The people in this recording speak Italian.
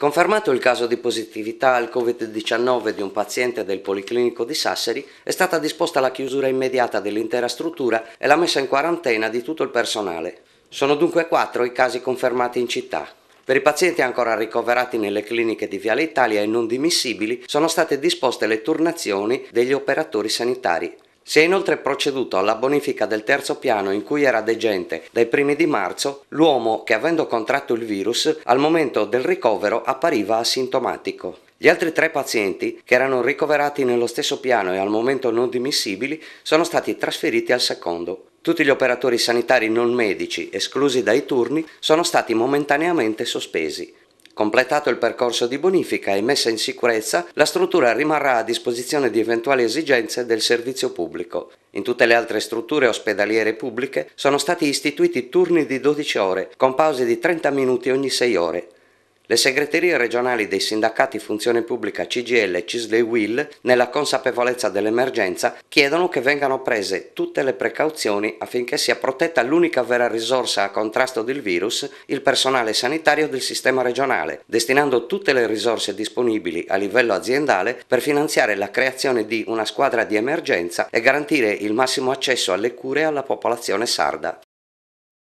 Confermato il caso di positività al Covid-19 di un paziente del Policlinico di Sassari, è stata disposta la chiusura immediata dell'intera struttura e la messa in quarantena di tutto il personale. Sono dunque quattro i casi confermati in città. Per i pazienti ancora ricoverati nelle cliniche di Viale Italia e non dimissibili sono state disposte le turnazioni degli operatori sanitari si è inoltre proceduto alla bonifica del terzo piano in cui era degente dai primi di marzo l'uomo che avendo contratto il virus al momento del ricovero appariva asintomatico. Gli altri tre pazienti, che erano ricoverati nello stesso piano e al momento non dimissibili, sono stati trasferiti al secondo. Tutti gli operatori sanitari non medici, esclusi dai turni, sono stati momentaneamente sospesi. Completato il percorso di bonifica e messa in sicurezza, la struttura rimarrà a disposizione di eventuali esigenze del servizio pubblico. In tutte le altre strutture ospedaliere pubbliche sono stati istituiti turni di 12 ore, con pause di 30 minuti ogni 6 ore. Le segreterie regionali dei sindacati Funzione Pubblica CGL, CISL e WIL, nella consapevolezza dell'emergenza, chiedono che vengano prese tutte le precauzioni affinché sia protetta l'unica vera risorsa a contrasto del virus, il personale sanitario del sistema regionale, destinando tutte le risorse disponibili a livello aziendale per finanziare la creazione di una squadra di emergenza e garantire il massimo accesso alle cure alla popolazione sarda.